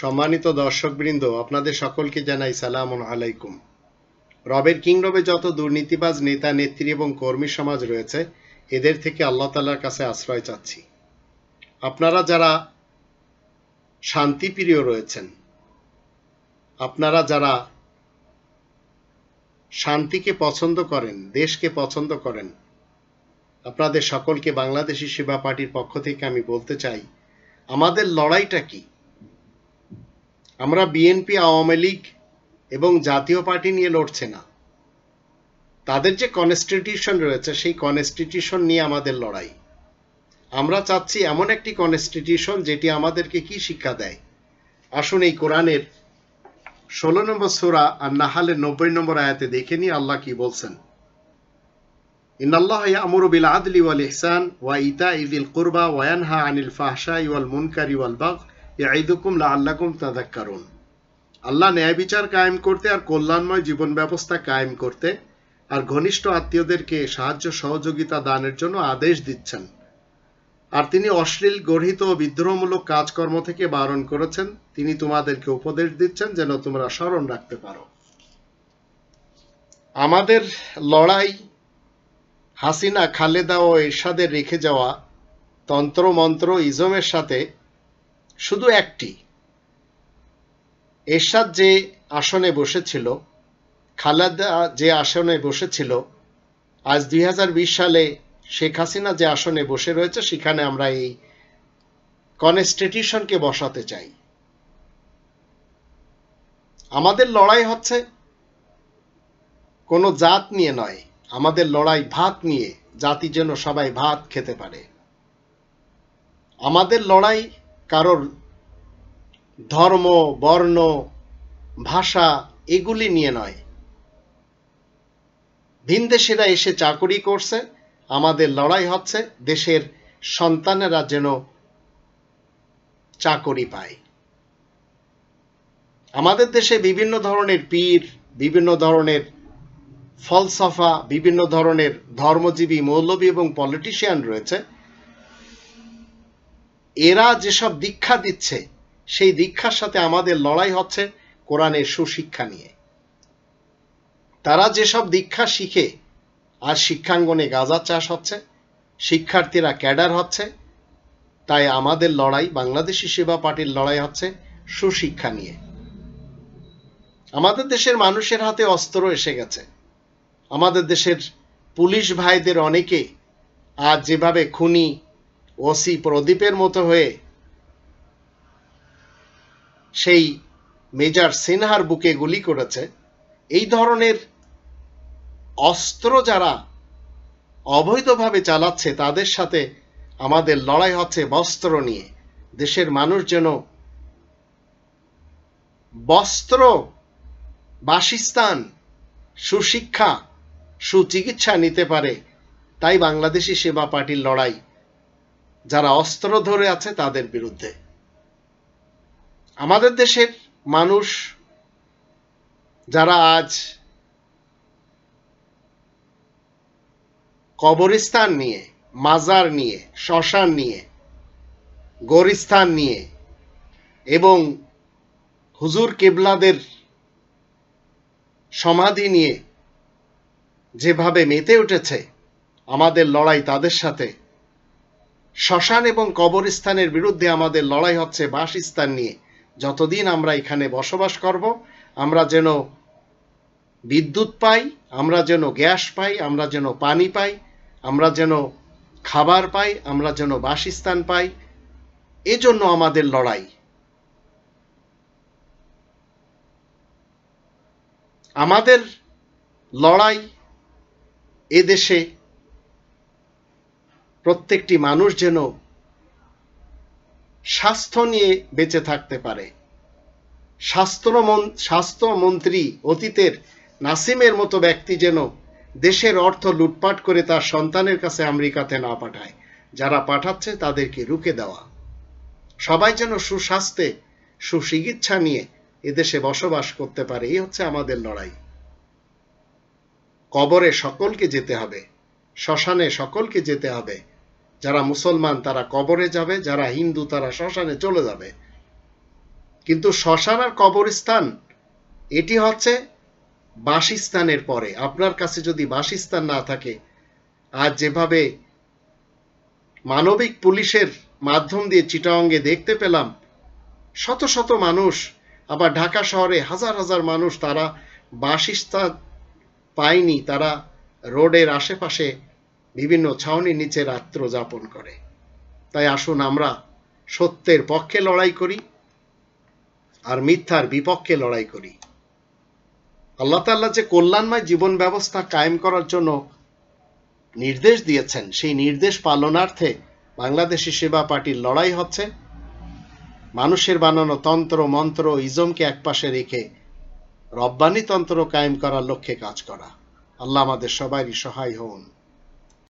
সম্মানিত দর্শকবৃন্দ আপনাদের সকলকে জানাই সালাম আলাইকুম রবের রবে যত দুর্নীতিবাজ নেতা নেত্রী এবং কর্মী সমাজ রয়েছে এদের থেকে আল্লাহ তালার কাছে আশ্রয় চাচ্ছি আপনারা যারা শান্তিপ্রিয় রয়েছেন আপনারা যারা শান্তিকে পছন্দ করেন দেশকে পছন্দ করেন আপনাদের সকলকে বাংলাদেশি সেবা পার্টির পক্ষ থেকে আমি বলতে চাই আমাদের লড়াইটা কী আমরা বিএনপি আওয়ামী লীগ এবং জাতীয় পার্টি নিয়ে লড়ছে না তাদের যে কনস্টিটিউশন রয়েছে সেই কনস্টিটিউশন নিয়ে আমাদের লড়াই আমরা চাচ্ছি এমন একটি কনস্টিটিউশন যেটি আমাদেরকে কি শিক্ষা দেয় আসুন এই কোরআনের ষোলো নম্বর সোরা আর নাহালের নব্বই নম্বর আয়াতে দেখে নিয়ে আল্লাহ কি বলছেন ইন্নাল্লাহ ইয়ামুরু বিল আদলি ওয়াল ইহসান ওয়া ইতা ইদিল কুরবা ওয়া ইয়ানহা আনিল ফাহসা ইউল মুনকার ইউল বাঘ ইয়াইদুকুম লাল্লাকুম তাদাক্কারুন আল্লাহ ন্যায় বিচার কায়েম করতে আর কল্যাণময় জীবন ব্যবস্থা কায়েম করতে আর ঘনিষ্ঠ আত্মীয়দেরকে সাহায্য সহযোগিতা দানের জন্য আদেশ দিচ্ছেন আর তিনি অশ্লীল গর্হিত ও বিদ্রোহমূলক কাজকর্ম থেকে বারণ করেছেন তিনি তোমাদেরকে উপদেশ দিচ্ছেন যেন তোমরা স্মরণ রাখতে পারো আমাদের লড়াই হাসিনা খালেদা ও এরশাদের রেখে যাওয়া তন্ত্রমন্ত্র ইজমের সাথে শুধু একটি এরশাদ যে আসনে বসেছিল খালেদা যে আসনে বসেছিল আজ দুই সালে শেখ হাসিনা যে আসনে বসে রয়েছে সেখানে আমরা এই কনস্টিটিউশনকে বসাতে চাই আমাদের লড়াই হচ্ছে কোনো জাত নিয়ে নয় আমাদের লড়াই ভাত নিয়ে জাতি যেন সবাই ভাত খেতে পারে আমাদের লড়াই কারোর ধর্ম বর্ণ ভাষা এগুলি নিয়ে নয় ভিন দেশেরা এসে চাকরি করছে আমাদের লড়াই হচ্ছে দেশের সন্তানেরা যেন চাকরি পায় আমাদের দেশে বিভিন্ন ধরনের পীর বিভিন্ন ধরনের ফলসফা বিভিন্ন ধরনের ধর্মজীবী মৌলবী এবং পলিটিশিয়ান রয়েছে এরা যেসব দীক্ষা দিচ্ছে সেই দীক্ষার সাথে আমাদের লড়াই হচ্ছে কোরআনের সুশিক্ষা নিয়ে তারা যেসব দীক্ষা শিখে আর শিক্ষাঙ্গনে গাঁজা চাষ হচ্ছে শিক্ষার্থীরা ক্যাডার হচ্ছে তাই আমাদের লড়াই বাংলাদেশি সেবা পার্টির লড়াই হচ্ছে সুশিক্ষা নিয়ে আমাদের দেশের মানুষের হাতে অস্ত্র এসে গেছে আমাদের দেশের পুলিশ ভাইদের অনেকে আজ যেভাবে খুনি ওসি প্রদীপের মতো হয়ে সেই মেজর সিনহার বুকে গুলি করেছে এই ধরনের অস্ত্র যারা অবৈধভাবে চালাচ্ছে তাদের সাথে আমাদের লড়াই হচ্ছে বস্ত্র নিয়ে দেশের মানুষ যেন বস্ত্র বাসস্থান সুশিক্ষা সুচিকিৎসা নিতে পারে তাই বাংলাদেশি সেবা পার্টির লড়াই যারা অস্ত্র ধরে আছে তাদের বিরুদ্ধে আমাদের দেশের মানুষ যারা আজ কবরস্থান নিয়ে মাজার নিয়ে শ্মশান নিয়ে গরিস্থান নিয়ে এবং হুজুর কেবলাদের সমাধি নিয়ে যেভাবে মেতে উঠেছে আমাদের লড়াই তাদের সাথে শ্মশান এবং কবরস্থানের বিরুদ্ধে আমাদের লড়াই হচ্ছে বাসস্থান নিয়ে যতদিন আমরা এখানে বসবাস করব আমরা যেন বিদ্যুৎ পাই আমরা যেন গ্যাস পাই আমরা যেন পানি পাই আমরা যেন খাবার পাই আমরা যেন বাসস্থান পাই এজন্য আমাদের লড়াই আমাদের লড়াই এদেশে প্রত্যেকটি মানুষ যেন স্বাস্থ্য নিয়ে বেঁচে থাকতে পারে স্বাস্থ্য স্বাস্থ্যমন্ত্রী অতীতের নাসিমের মতো ব্যক্তি যেন দেশের অর্থ লুটপাট করে তার সন্তানের কাছে আমেরিকাতে না পাঠায় যারা পাঠাচ্ছে তাদেরকে রুখে দেওয়া সবাই যেন সুস্বাস্থ্যে সুচিকিৎসা নিয়ে এদেশে বসবাস করতে পারে এই হচ্ছে আমাদের লড়াই কবরে সকলকে যেতে হবে শ্মশানে সকলকে যেতে হবে যারা মুসলমান তারা কবরে যাবে যারা হিন্দু তারা শ্মশানে চলে যাবে কিন্তু শ্মশান আর কবরস্থান এটি হচ্ছে বাসিস্তানের পরে আপনার কাছে যদি বাসিস্তান না থাকে আর যেভাবে মানবিক পুলিশের মাধ্যম দিয়ে চিটাঙ্গে দেখতে পেলাম শত শত মানুষ আবার ঢাকা শহরে হাজার হাজার মানুষ তারা বাসিস্তান পায়নি তারা রোডের আশেপাশে বিভিন্ন ছাউনি নিচে রাত্র যাপন করে তাই আসুন আমরা সত্যের পক্ষে লড়াই করি আর মিথ্যার বিপক্ষে লড়াই করি আল্লাহ তাল্লাহ যে কল্যাণময় জীবন ব্যবস্থা কায়েম করার জন্য নির্দেশ দিয়েছেন সেই নির্দেশ পালনার্থে বাংলাদেশি সেবা পার্টির লড়াই হচ্ছে মানুষের বানানো তন্ত্র মন্ত্র ইজমকে একপাশে রেখে রব্বানি তন্ত্র কায়েম করার লক্ষ্যে কাজ করা আল্লাহ আমাদের সবারই সহায় হন